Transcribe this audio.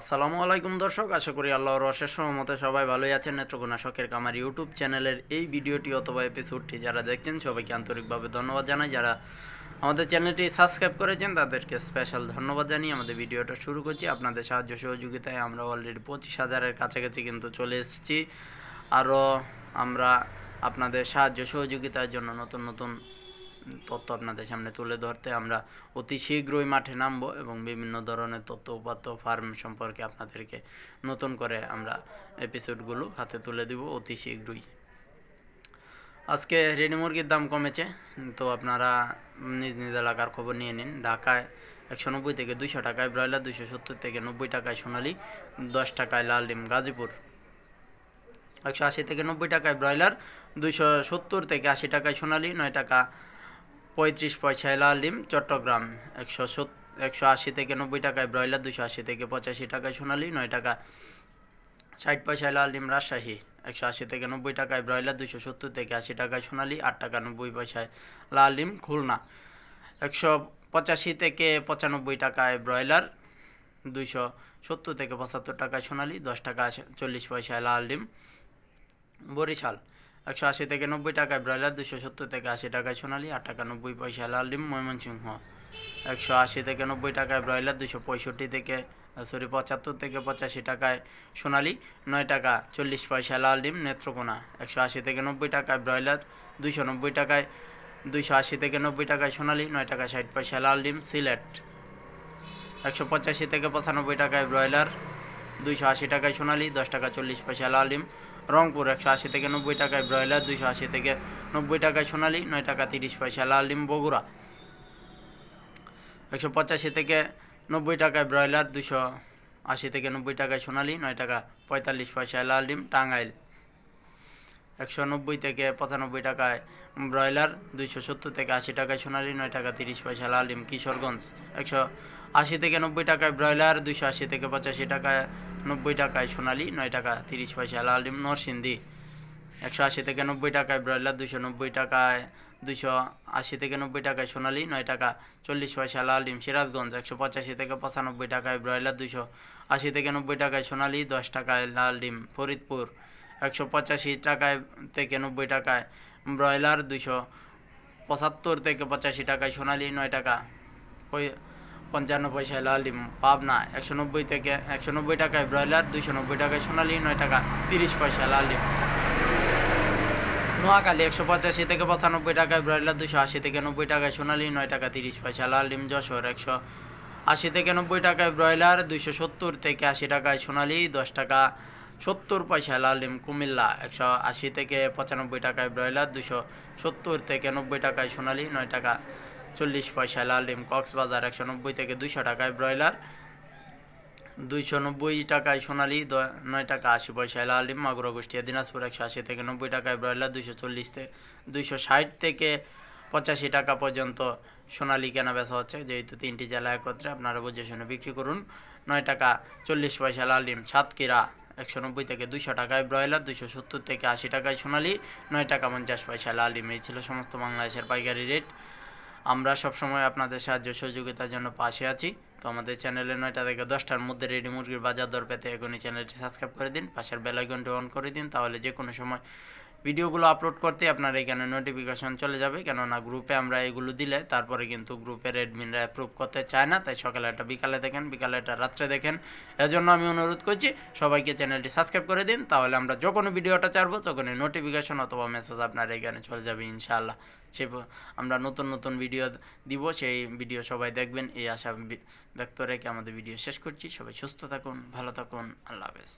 আসসালামু আলাইকুম দর্শক আশা করি আল্লাহর অশেষ সহমতে সবাই ভালোই আছেন নেত্রকোনা শখের কামার ইউটিউব চ্যানেলের এই ভিডিওটি অথবা এপিসোডটি যারা দেখছেন সবাইকে আন্তরিকভাবে ধন্যবাদ জানাই যারা আমাদের চ্যানেলটি সাবস্ক্রাইব করেছেন তাদেরকে স্পেশাল ধন্যবাদ জানিয়ে আমাদের ভিডিওটা শুরু করছি আপনাদের সাহায্য সহযোগিতায় আমরা অলরেডি পঁচিশ হাজারের কাছাকাছি কিন্তু চলে এসেছি আরও আমরা আপনাদের সাহায্য সহযোগিতার জন্য নতুন নতুন তথ্য আপনাদের সামনে তুলে ধরতে আমরা অতি শীঘ্রই মাঠে নামব এবং বিভিন্ন ধরনের তথ্য উপাত্ত ফার্ম সম্পর্কে আপনাদেরকে নতুন করে আমরা এপিসোডগুলো হাতে তুলে দিব অতি শীঘ্রই আজকে রেডি মুরগির দাম কমেছে তো আপনারা নিজ নিজ এলাকার খবর নিয়ে নিন ঢাকায় একশো নব্বই থেকে দুইশো টাকায় ব্রয়লার দুইশো সত্তর থেকে নব্বই টাকায় সোনালি দশ টাকায় লাল ডিম গাজীপুর একশো আশি থেকে নব্বই টাকায় ব্রয়লার দুইশো সত্তর থেকে আশি টাকায় সোনালি নয় টাকা পঁয়ত্রিশ পয়সায় আলিম চট্টগ্রাম একশো একশো আশি থেকে নব্বই টাকায় ব্রয়লার দুশো আশি থেকে পঁচাশি টাকায় সোনালি নয় টাকা ষাট পয়সায় আলিম রাজশাহী একশো আশি থেকে নব্বই টাকায় ব্রয়লার দুশো সত্তর থেকে আশি টাকায় সোনালি আট টাকা নব্বই পয়সায় লালিম খুলনা একশো পঁচাশি থেকে পঁচানব্বই টাকায় ব্রয়লার দুইশো সত্তর থেকে পঁচাত্তর টাকায় সোনালি দশ টাকা চল্লিশ পয়সায় লাল ডিম বরিশাল একশো আশি থেকে নব্বই টাকায় ব্রয়লার দুশো সত্তর থেকে আশি টাকায় সোনালি আট টাকা নব্বই পয়সা লাল ডিম ময়মনসিংহ একশো আশি থেকে নব্বই টাকায় ব্রয়লার দুশো পঁয়ষট্টি থেকে সরি পঁচাত্তর থেকে পঁচাশি টাকায় সোনালি নয় টাকা চল্লিশ পয়সা লাল ডিম নেত্রকোনা একশো আশি থেকে নব্বই টাকায় ব্রয়লার দুশো নব্বই টাকায় দুশো আশি থেকে নব্বই টাকায় সোনালি নয় টাকা ষাট পয়সা লাল ডিম সিলেট একশো পঁচাশি থেকে পঁচানব্বই টাকায় ব্রয়লার দুইশো আশি টাকায় সোনালি দশ টাকা চল্লিশ পয়সা লালিম রংপুর একশো আশি থেকে নব্বই টাকায় ব্রয়লার দুইশো আশি থেকে নব্বই টাকায় সোনালি নয় টাকা তিরিশ পয়সা লালিম বগুড়া একশো পঁচাশি থেকে নব্বই টাকায় ব্রয়লার দুশো আশি থেকে নব্বই টাকায় সোনালি নয় টাকা পঁয়তাল্লিশ পয়সায় লাল টাঙ্গাইল একশো নব্বই থেকে পঁচানব্বই টাকায় ব্রয়লার দুইশো সত্তর থেকে আশি টাকায় সোনালি নয় টাকা তিরিশ পয়সা লাল কিশোরগঞ্জ একশো আশি থেকে নব্বই টাকায় ব্রয়লার দুইশো আশি থেকে পঁচাশি টাকায় নব্বই টাকায় সোনালি নয় টাকা তিরিশ পয়সা লাল ডিম নরসিন্দি একশো আশি থেকে নব্বই টাকায় ব্রয়লার দুশো নব্বই টাকায় দুশো আশি থেকে নব্বই টাকায় সোনালি নয় টাকা চল্লিশ পয়সা লাল ডিম সিরাজগঞ্জ একশো পঁচাশি থেকে পঁচানব্বই টাকায় ব্রয়লার দুশো আশি থেকে নব্বই টাকায় সোনালি দশ টাকায় লাল ডিম ফরিদপুর একশো পঁচাশি টাকায় থেকে নব্বই টাকায় ব্রয়লার দুশো পঁচাত্তর থেকে পঁচাশি টাকায় সোনালি নয় টাকা পঞ্চান্ন পয়সায় লালিম পাবনা একশো নব্বই থেকে একশো নব্বই টাকায় ব্রয়লার দুইশো নব্বই টাকায় সোনালি নয় টাকা তিরিশ পয়সা লালিম নোয়াখালী একশো পঁচাশি থেকে পঁচানব্বই টাকায় ব্রয়লার দুশো আশি থেকে নব্বই টাকায় সোনালি নয় টাকা তিরিশ পয়সা লালিম যশোর একশো আশি থেকে নব্বই টাকায় ব্রয়লার দুইশো সত্তর থেকে আশি টাকায় সোনালি দশ টাকা সত্তর পয়সা লালিম কুমিল্লা একশো আশি থেকে পঁচানব্বই টাকায় ব্রয়লার দুশো সত্তর থেকে নব্বই টাকায় সোনালি নয় টাকা চল্লিশ পয়সা লাল ডিম কক্সবাজার একশো নব্বই থেকে দুইশো টাকায় ব্রয়লার দুইশো নব্বই টাকায় সোনালি নয় টাকা আশি পয়সায় লাল ডিম মাগুরা গোষ্ঠী দিনাজপুর একশো আশি থেকে নব্বই টাকায় ব্রয়লার দুইশো চল্লিশ থেকে দুইশো ষাট থেকে পঁচাশি টাকা পর্যন্ত সোনালি কেনা বেচা হচ্ছে যেহেতু তিনটি জেলা একত্রে আপনারা বুঝে শুনে বিক্রি করুন নয় টাকা চল্লিশ পয়সা লাল ডিম সাতকিরা একশো নব্বই থেকে দুইশো টাকায় ব্রয়লার দুইশো সত্তর থেকে আশি টাকায় সোনালি নয় টাকা পঞ্চাশ পয়সা লাল ডিম এই ছিল সমস্ত বাংলাদেশের পাইকারি রেট আমরা সবসময় আপনাদের সাহায্য সহযোগিতার জন্য পাশে আছি তো আমাদের চ্যানেলে নয়টা থেকে দশটার মধ্যে রেডি মুরগির বাজার দর পেতে এখনই চ্যানেলটি সাবস্ক্রাইব করে দিন পাশের বেলাইকনটি অন করে দিন তাহলে যে কোনো সময় ভিডিওগুলো আপলোড করতে আপনার এখানে নোটিফিকেশন চলে যাবে কেননা গ্রুপে আমরা এগুলো দিলে তারপরে কিন্তু গ্রুপের অ্যাডমিনরা অ্যাপ্রুভ করতে চায় না তাই সকালে একটা বিকালে দেখেন বিকালে একটা রাত্রে দেখেন এজন্য আমি অনুরোধ করছি সবাইকে চ্যানেলটি সাবস্ক্রাইব করে দিন তাহলে আমরা যখন ভিডিওটা চাড়বো তখনই নোটিফিকেশন অথবা মেসেজ আপনার এখানে চলে যাবে ইনশাআল্লাহ সে আমরা নতুন নতুন ভিডিও দিব সেই ভিডিও সবাই দেখবেন এই আশা ব্যক্ত রেখে আমাদের ভিডিও শেষ করছি সবাই সুস্থ থাকুন ভালো থাকুন আল্লাহ হাফেজ